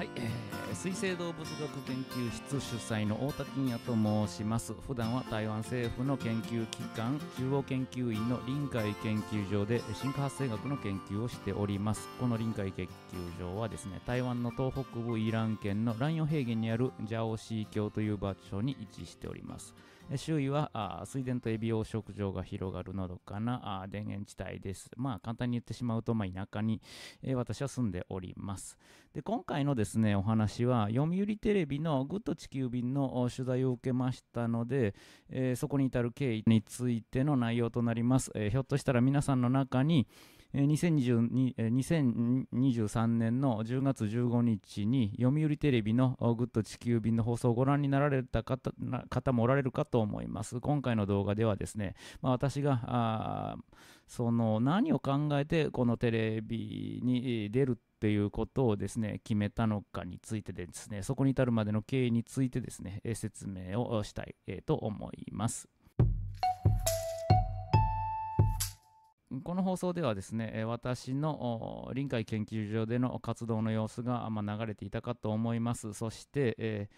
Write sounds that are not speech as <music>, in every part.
はい、えー、水生動物学研究室主催の太田金也と申します普段は台湾政府の研究機関中央研究院の臨海研究所で進化発生学の研究をしておりますこの臨海研究所はですね台湾の東北部イラン県の蘭陽平原にあるジャオシー峡という場所に位置しております周囲は水田とエビ養殖場が広がるのどかな田園地帯です。まあ簡単に言ってしまうと、まあ、田舎に、えー、私は住んでおります。で、今回のですね、お話は読売テレビのグッド地球便の取材を受けましたので、えー、そこに至る経緯についての内容となります。えー、ひょっとしたら皆さんの中に、2023年の10月15日に読売テレビの「グッド地球便」の放送をご覧になられた方もおられるかと思います。今回の動画ではですね、まあ、私がその何を考えてこのテレビに出るっていうことをですね、決めたのかについてですね、そこに至るまでの経緯についてですね、説明をしたいと思います。この放送ではですね、私の臨海研究所での活動の様子が、ま流れていたかと思います。そして、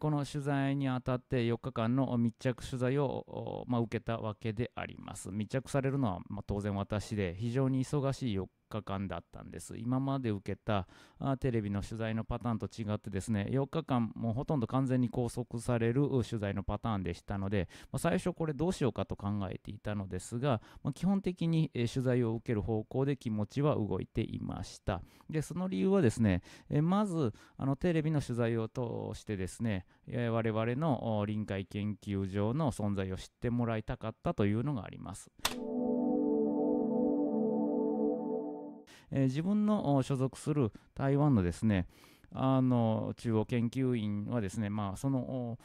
この取材にあたって4日間の密着取材を、受けたわけであります。密着されるのは、当然私で、非常に忙しい4間だったんです。今まで受けたあテレビの取材のパターンと違ってですね、4日間もうほとんど完全に拘束される取材のパターンでしたので、まあ、最初これどうしようかと考えていたのですが、まあ、基本的に取材を受ける方向で気持ちは動いていました。で、その理由はですね、えまずあのテレビの取材を通してですね、我々の臨海研究所の存在を知ってもらいたかったというのがあります。え自分の所属する台湾のですね、あの中央研究院はですね、まあ、その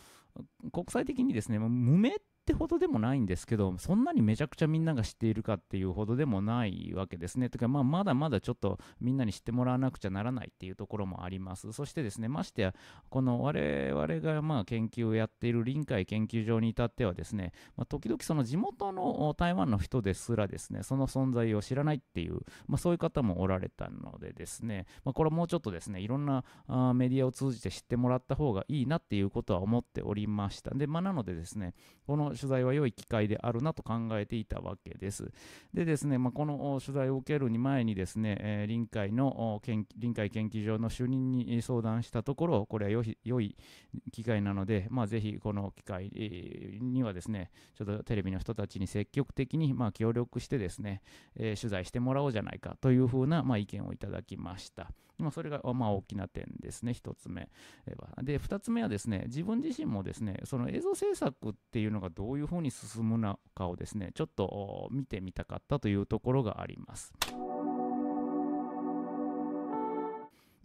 国際的にですね、無名ってほどでもないんですけど、そんなにめちゃくちゃみんなが知っているかっていうほどでもないわけですね。というか、まあ、まだまだちょっとみんなに知ってもらわなくちゃならないっていうところもあります。そしてですね、ましてや、この我々がまあ研究をやっている臨海研究所に至ってはですね、まあ、時々その地元の台湾の人ですらですね、その存在を知らないっていう、まあ、そういう方もおられたのでですね、まあ、これもうちょっとですね、いろんなあメディアを通じて知ってもらった方がいいなっていうことは思っておりました。で、まあ、なのでですね、この取材は良い機会であるなと考えていたわけです。でですね、まあ、この取材を受けるに前にですね、えー、臨海の臨海研究所の主任に相談したところ、これは良い機会なので、まあ、ぜひこの機会にはですね、ちょっとテレビの人たちに積極的にま協力してですね、えー、取材してもらおうじゃないかというふうなま意見をいただきました。まあ、それが、まあ、大きな点ですね、1つ目は。で、2つ目はですね、自分自身もですね、その映像制作っていうのがどういうふうに進むのかをですね、ちょっと見てみたかったというところがあります。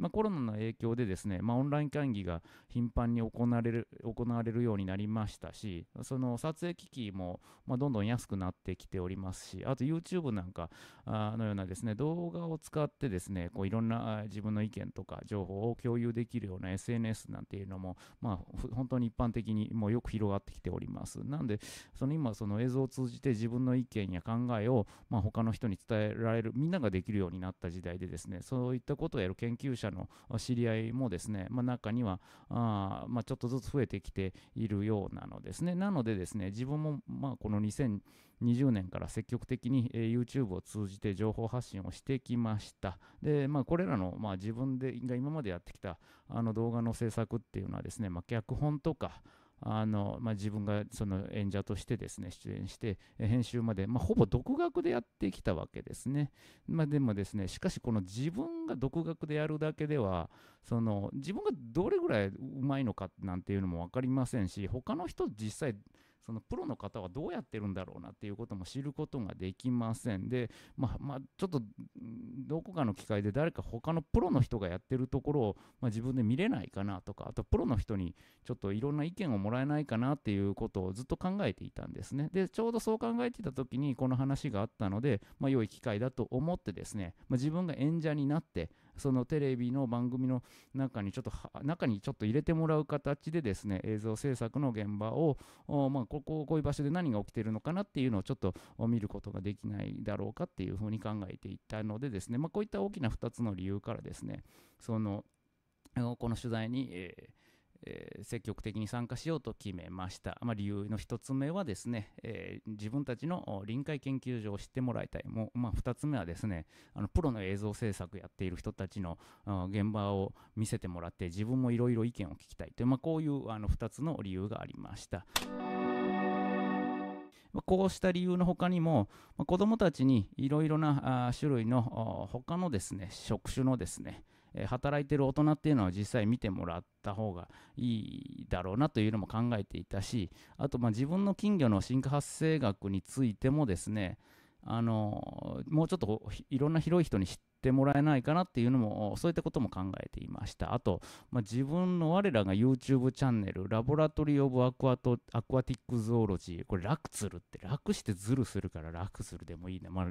まあ、コロナの影響でですね、まあ、オンライン会議が頻繁に行われる行われるようになりましたし、その撮影機器も、まどんどん安くなってきておりますし、あと YouTube なんかのようなですね、動画を使ってですね、こういろんな自分の意見とか情報を共有できるような SNS なんていうのも、まあ、本当に一般的にもうよく広がってきております。なんで、その今、その映像を通じて自分の意見や考えを、ま他の人に伝えられる、みんなができるようになった時代でですね、そういったことをやる研究者の知り合いもですね、まあ、中にはあ、まあ、ちょっとずつ増えてきているようなのですね。なのでですね、自分もまあこの2020年から積極的に YouTube を通じて情報発信をしてきました。で、まあ、これらの、まあ、自分でが今までやってきたあの動画の制作っていうのはですね、まあ、脚本とか、あのまあ、自分がその演者としてですね出演して編集まで、まあ、ほぼ独学でやってきたわけですね、まあ、でもですねしかしこの自分が独学でやるだけではその自分がどれぐらいうまいのかなんていうのも分かりませんし他の人実際そのプロの方はどうやってるんだろうなっていうことも知ることができませんで、まあ、まあ、ちょっとどこかの機会で誰か他のプロの人がやってるところを、まあ、自分で見れないかなとか、あとプロの人にちょっといろんな意見をもらえないかなっていうことをずっと考えていたんですね。で、ちょうどそう考えてた時にこの話があったので、まあ、良い機会だと思ってですね、まあ、自分が演者になって、そのテレビの番組の中にちょっと中にちょっと入れてもらう形でですね映像制作の現場を、まあ、こここういう場所で何が起きてるのかなっていうのをちょっと見ることができないだろうかっていうふうに考えていたのでですね、まあ、こういった大きな2つの理由からですねそのこの取材に、えーえー、積極的に参加しようと決めました。まあ、理由の1つ目はですね、えー、自分たちの臨海研究所を知ってもらいたい。もう、まあ、2つ目はですね、あのプロの映像制作やっている人たちの現場を見せてもらって、自分もいろいろ意見を聞きたいという、まあ、こういうあの2つの理由がありました。こうした理由の他にも、子どもたちにいろいろな種類の他のですね、職種のですね、え働いてる大人っていうのは実際見てもらった方がいいだろうなというのも考えていたし、あとま自分の金魚の進化発生学についてもですね、あのもうちょっといろんな広い人に知ってもらえないかなっていうのも、そういったことも考えていました。あと、まあ、自分の我らが YouTube チャンネル、ラボラトリー・オブアクアアクアティック・ゾーロジー、これ、楽ツルって、楽してズルするから楽するでもいいね。まあ、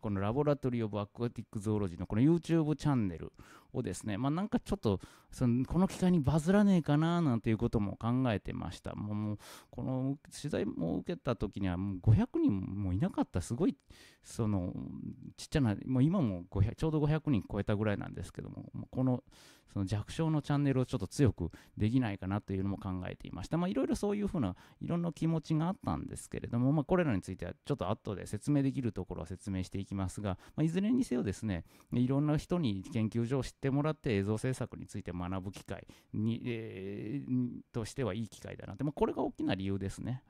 このラボラトリー・オブアクアティック・ゾーロジーのこの YouTube チャンネルをですね、まあ、なんかちょっとそのこの機会にバズらねえかななんていうことも考えてました。もうこの取材も受けた時にはもう500人もいなかったすごいそのちっちゃなもう今も500ちょうど500人超えたぐらいなんですけどもこのその弱小のチャンネルをちょっと強くできないかなというのも考えていました。まあいろいろそういうふうないろんな気持ちがあったんですけれども、まあ、これらについてはちょっと後で説明できるところは説明していきますが、まあ、いずれにせよですねいろんな人に研究所を知ってってもらって映像制作について学ぶ機会に、えー、としてはいい機会だなって、まあ、これが大きな理由ですね。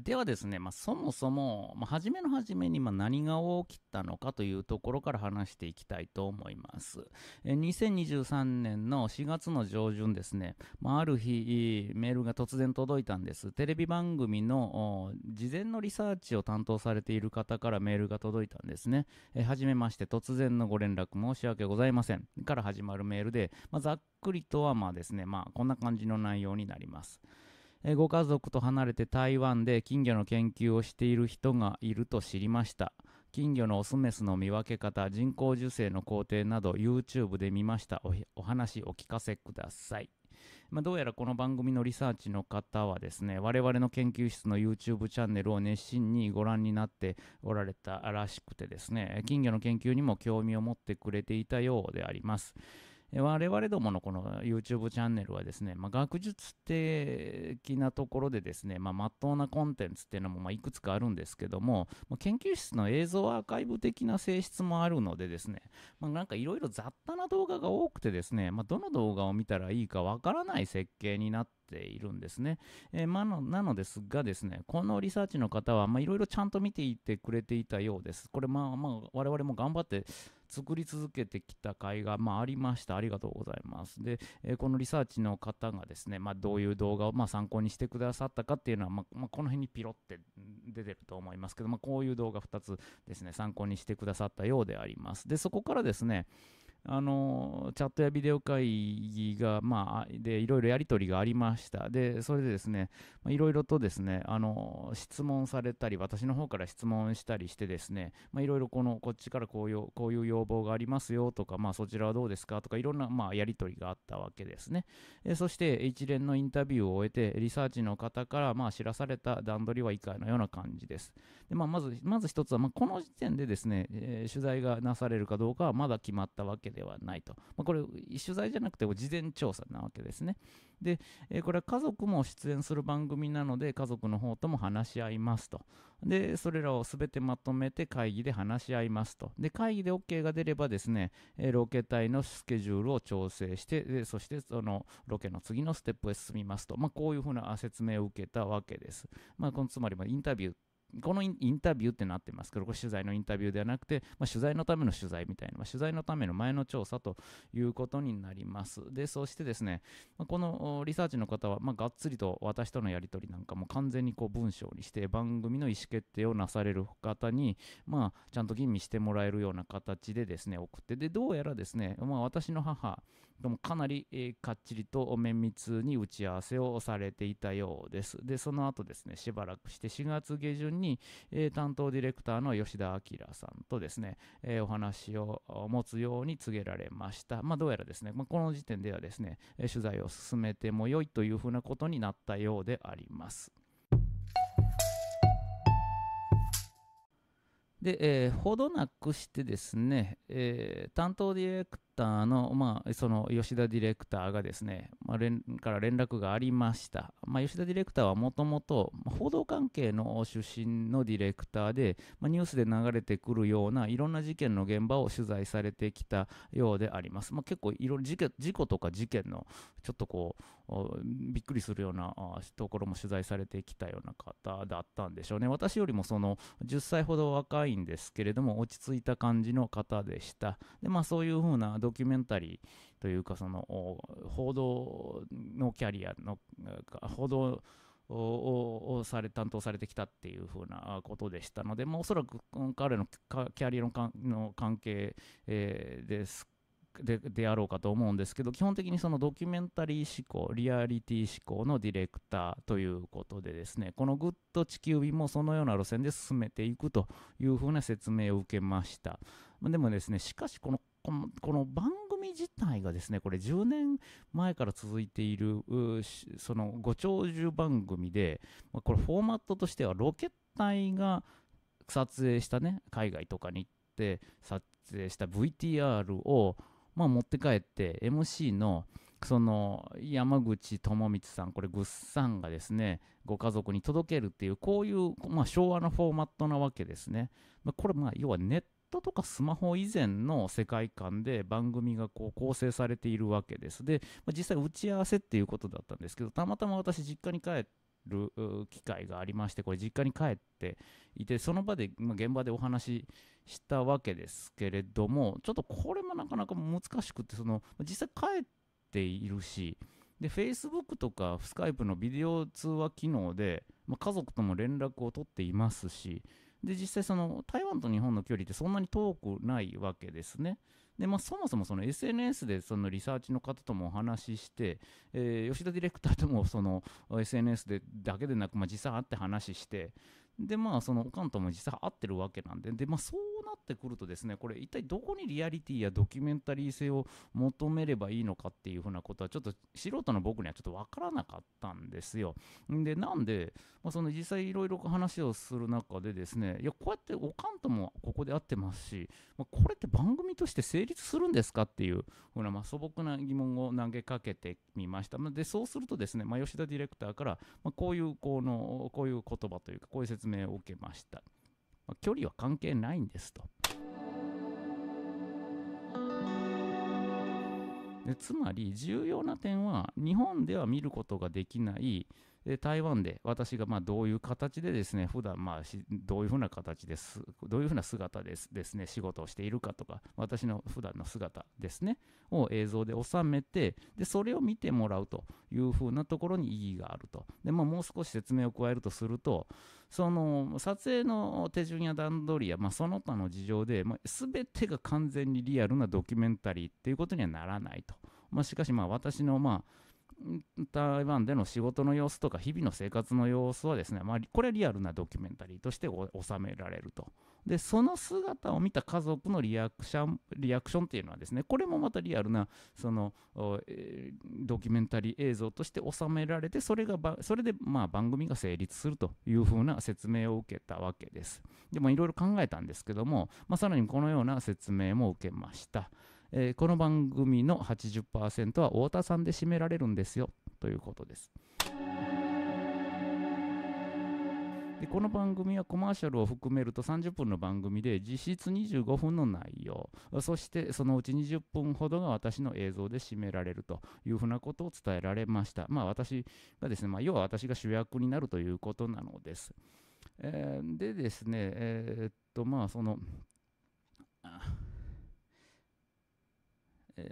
ではですね、まあ、そもそも、まあ、初めの初めにま何が起きたのかというところから話していきたいと思います。え2023年の4月の上旬ですね、まあ、ある日、メールが突然届いたんです。テレビ番組の事前のリサーチを担当されている方からメールが届いたんですね。えはじめまして、突然のご連絡申し訳ございません。から始まるメールで、まざっくりとはまあですね、まあ、こんな感じの内容になります。えご家族と離れて台湾で金魚の研究をしている人がいると知りました。金魚のオスメスの見分け方、人工授精の工程など YouTube で見ました。お話お聞かせください。まあ、どうやらこの番組のリサーチの方はですね、我々の研究室の YouTube チャンネルを熱心にご覧になっておられたらしくてですね、金魚の研究にも興味を持ってくれていたようであります。我々どものこの YouTube チャンネルはですね、まあ、学術的なところでですね、まあ、真っ当なコンテンツっていうのもまいくつかあるんですけども、まあ、研究室の映像アーカイブ的な性質もあるのでですね、まあ、なんかいろいろ雑多な動画が多くてですね、まどの動画を見たらいいかわからない設計になっているんですね。えー、まあ、なのですがですね、このリサーチの方は、まあ、いろいろちゃんと見ていてくれていたようです。これ、まあ、まあ、我々も頑張って作り続けてきた甲斐が、まあ、ありました。ありがとうございます。で、えー、このリサーチの方がですね、まあ、どういう動画を、まあ、参考にしてくださったかっていうのは、まあ、まあ、この辺にピロって出てると思いますけど、まあ、こういう動画2つですね、参考にしてくださったようであります。で、そこからですね、あのチャットやビデオ会議が、まあ、でいろいろやり取りがありました。で、それでですね、いろいろとですね、あの質問されたり、私の方から質問したりしてですね、いろいろこのこっちからこういうこういう要望がありますよとか、まあ、そちらはどうですかとか、いろんな、まあ、やり取りがあったわけですね。えそして、一連のインタビューを終えて、リサーチの方から、まあ、知らされた段取りは以下のような感じです。で、まあ、まず、まず一つは、まあ、この時点でですね、えー、取材がなされるかどうかはまだ決まったわけではないと。まあ、これ、取材じゃなくて、事前調査なわけですね。で、えー、これは家族も出演する番組なので、家族の方とも話し合いますと。で、それらをすべてまとめて会議で話し合いますと。で、会議で OK が出ればですね、えー、ロケ隊のスケジュールを調整して、でそしてそのロケの次のステップへ進みますと。まあ、こういうふうな説明を受けたわけです。まあ、このつまり、インタビューこのインタビューってなってますけど、これ取材のインタビューではなくて、まあ、取材のための取材みたいな、まあ、取材のための前の調査ということになります。で、そしてですね、まあ、このリサーチの方は、まがっつりと私とのやり取りなんかも完全にこう文章にして、番組の意思決定をなされる方に、まちゃんと吟味してもらえるような形でですね、送って、で、どうやらですね、ま私の母、どもかなり、えー、かっちりと綿密に打ち合わせをされていたようです。で、その後ですね、しばらくして4月下旬に、えー、担当ディレクターの吉田明さんとですね、えー、お話を持つように告げられました。まあ、どうやらですね、まあ、この時点ではですね、取材を進めても良いというふうなことになったようであります。で、えー、ほどなくしてですね、えー、担当ディレクターの,、まあ、その吉田ディレクターがですね、まあ、連から連絡がありました、まあ、吉田ディレクターはもともと報道関係の出身のディレクターで、まあ、ニュースで流れてくるようないろんな事件の現場を取材されてきたようであります、まあ、結構いろ事件事故とか事件のちょっとこうびっくりするようなところも取材されてきたような方だったんでしょうね私よりもその10歳ほど若いんですけれども落ち着いた感じの方でしたでまあそういうふうなドキュメンタリーというかその報道のキャリアの報道をされ担当されてきたっていうふうなことでしたので、まあ、おそらく彼のキャリアの関係、ですでであろうかと思うんですけど基本的にそのドキュメンタリー思考リアリティ思考のディレクターということでですねこの「グッド地球日もそのような路線で進めていくというふうな説明を受けましたでもですねしかしこのこのこの番組自体がですね、これ10年前から続いている、そのご長寿番組で、これフォーマットとしてはロケ隊が撮影したね、海外とかに行って撮影した VTR をまあ、持って帰って MC のその山口智光さん、これ、ぐっさんがですね、ご家族に届けるっていう、こういう、まあ、昭和のフォーマットなわけですね。まこれ、まあ、要はネットとかスマホ以前の世界観で番組がこう構成されているわけです。で、まあ、実際打ち合わせっていうことだったんですけど、たまたま私、実家に帰って、る機会がありまして、これ実家に帰っていて、その場で、ま現場でお話ししたわけですけれども、ちょっとこれもなかなか難しくて、その実際帰っているし、で、Facebook とか Skype のビデオ通話機能で、ま家族とも連絡を取っていますし、で、実際その台湾と日本の距離ってそんなに遠くないわけですね。で、まあ、そもそもその SNS でそのリサーチの方ともお話しして、えー、吉田ディレクターともその SNS でだけでなく、まあ、実際会って話して、で、まあ、そのおかんとも実際会ってるわけなんで、で、まあ、そうなってくるとですねこれ一体どこにリアリティやドキュメンタリー性を求めればいいのかっていうふうなことはちょっと素人の僕にはちょっと分からなかったんですよ。でなんで、まあ、その実際いろいろ話をする中でですねいやこうやっておかんともここで会ってますし、まあ、これって番組として成立するんですかっていうふうな、まあ、素朴な疑問を投げかけてみました。でそうするとですね、まあ、吉田ディレクターから、まこういうこのこういう言葉というかこういう説明を受けました。まあ、距離は関係ないんですと。でつまり重要な点は日本では見ることができないで台湾で私がまどういう形でですね普段まあどういうふうな形ですどういうふうな姿ですですね仕事をしているかとか私の普段の姿ですねを映像で収めてでそれを見てもらうというふうなところに意義があるとで、まあ、もう少し説明を加えるとするとその撮影の手順や段取りや、まあ、その他の事情で、まあ、全てが完全にリアルなドキュメンタリーっていうことにはならないと。まあ、しかしまあ私のまあ台湾での仕事の様子とか日々の生活の様子はですね、まあ、これはリアルなドキュメンタリーとして収められると。で、その姿を見た家族のリアクション、リアクションっていうのはですね、これもまたリアルな、その、えドキュメンタリー映像として収められて、それがば、それで、まあ、番組が成立するというふうな説明を受けたわけです。でも、いろいろ考えたんですけども、まあ、さらにこのような説明も受けました。えー、この番組の80%は太田さんで占められるんですよということです。でこの番組はコマーシャルを含めると30分の番組で実質25分の内容そしてそのうち20分ほどが私の映像で占められるというふうなことを伝えられましたまあ私がですね、まあ、要は私が主役になるということなのです、えー、でですねえー、っとまあその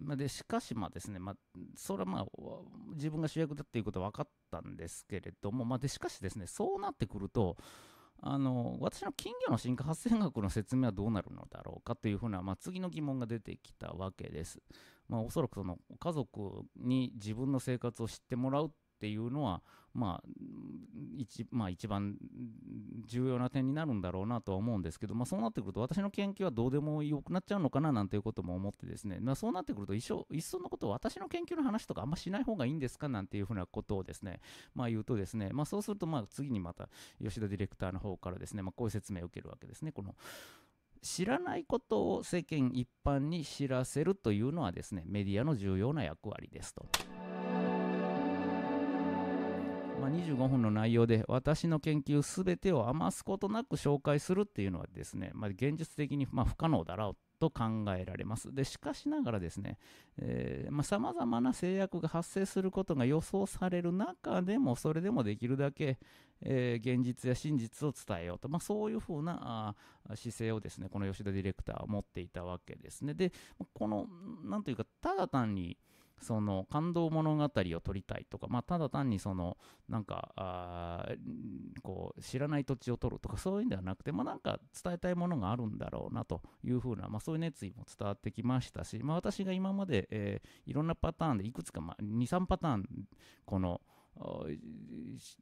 まあ、でしかし、まあですね、まあ、それはまあ自分が主役だっていうことは分かったんですけれども、まあ、でしかしですね、そうなってくると、あの私の金魚の進化発生学の説明はどうなるのだろうかというふうな、まあ、次の疑問が出てきたわけです。まあ、おそらくその家族に自分の生活を知ってもらうっていうのは、まあ、一まあ、一番重要な点になるんだろうなとは思うんですけど、まあ、そうなってくると私の研究はどうでもよくなっちゃうのかななんていうことも思ってですね、まあ、そうなってくると一層のこと私の研究の話とかあんましない方がいいんですかなんていうふうなことをですね、まあ、言うとですね、まあ、そうするとまあ次にまた吉田ディレクターの方からですね、まあ、こういう説明を受けるわけですね。この知らないことを世間一般に知らせるというのはですねメディアの重要な役割ですと。まあ、25分の内容で私の研究すべてを余すことなく紹介するっていうのはですね、まあ、現実的にま不可能だろうと考えられます。で、しかしながらですね、えー、まあ、様々な制約が発生することが予想される中でも、それでもできるだけ、えー、現実や真実を伝えようと、まあ、そういうふうなあ姿勢をですね、この吉田ディレクターは持っていたわけですね。で、この、なんというか、ただ単に、その感動物語を撮りたいとか、まあ、ただ単にそのなんかあこう知らない土地を撮るとか <laughs> そういうんではなくて、まあ、なんか伝えたいものがあるんだろうなというふうな、まあ、そういう熱意も伝わってきましたし、まあ、私が今まで、えー、いろんなパターンでいくつか、まあ、23パターンこの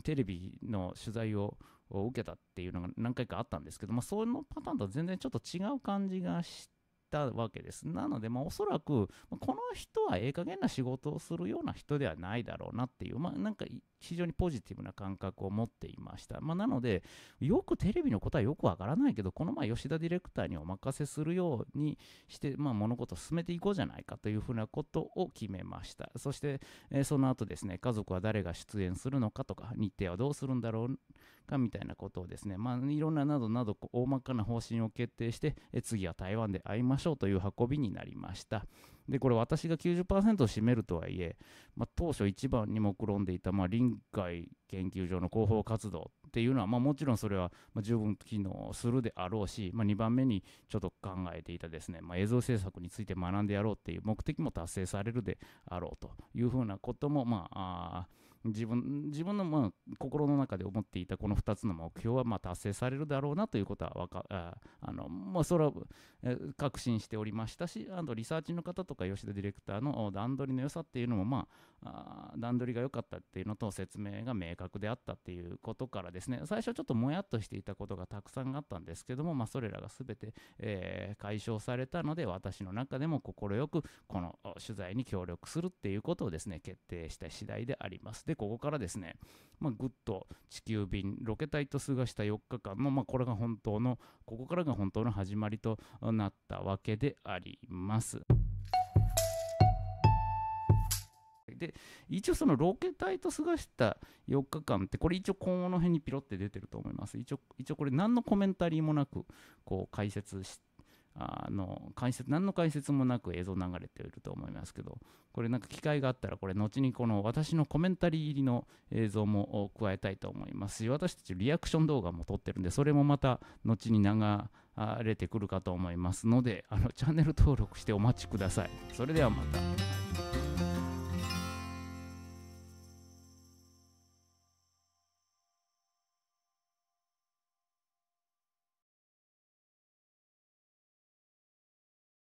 テレビの取材を受けたっていうのが何回かあったんですけど、まあ、そのパターンと全然ちょっと違う感じがして。たわけです。なので、まあ、おそらく、この人はええ加減な仕事をするような人ではないだろうなっていう、まあ、なんか非常にポジティブな感覚を持っていました。まあ、なので、よくテレビのことはよくわからないけど、この前吉田ディレクターにお任せするようにして、まあ、物事を進めていこうじゃないかというふうなことを決めました。そして、えー、その後ですね、家族は誰が出演するのかとか、日程はどうするんだろうかみたいなことをですね、まあ、いろんななどなど大まかな方針を決定して、えー、次は台湾で会いましょうという運びになりました。で、これ私が90%を占めるとはいえ、まあ、当初一番に目論んでいた、まあ、臨海研究所の広報活動っていうのは、まあ、もちろんそれは十分機能するであろうし、まあ、2番目にちょっと考えていたですね、まあ、映像制作について学んでやろうっていう目的も達成されるであろうというふうなことも、まあ、あ自分自分のま心の中で思っていたこの2つの目標はま達成されるだろうなということはわかあの、まあ、それは確信しておりましたしあのリサーチの方とか吉田ディレクターの段取りの良さっていうのも、まあ段取りが良かったっていうのと説明が明確であったっていうことからですね最初ちょっともやっとしていたことがたくさんあったんですけども、まあ、それらが全て、えー、解消されたので私の中でも快くこの取材に協力するっていうことをですね決定した次第でありますでここからですね、まあ、ぐと地球便ロケ隊と過ごした4日間の、まあ、これが本当のここからが本当の始まりとなったわけであります。で一応そのロケ隊と過ごした4日間ってこれ一応今後の辺にピロって出てると思います一応一応これ何のコメンタリーもなくこう解説してあの解説何の解説もなく映像流れていると思いますけどこれなんか機会があったらこれ後にこの私のコメンタリー入りの映像も加えたいと思いますし私たちリアクション動画も撮ってるんでそれもまた後に流れてくるかと思いますのであのチャンネル登録してお待ちくださいそれではまた。